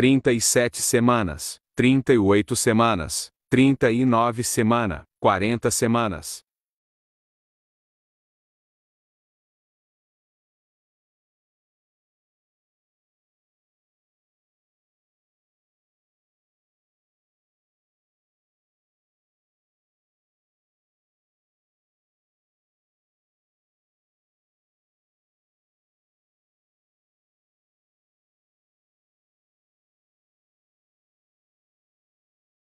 37 semanas, 38 semanas, 39 semana, 40 semanas,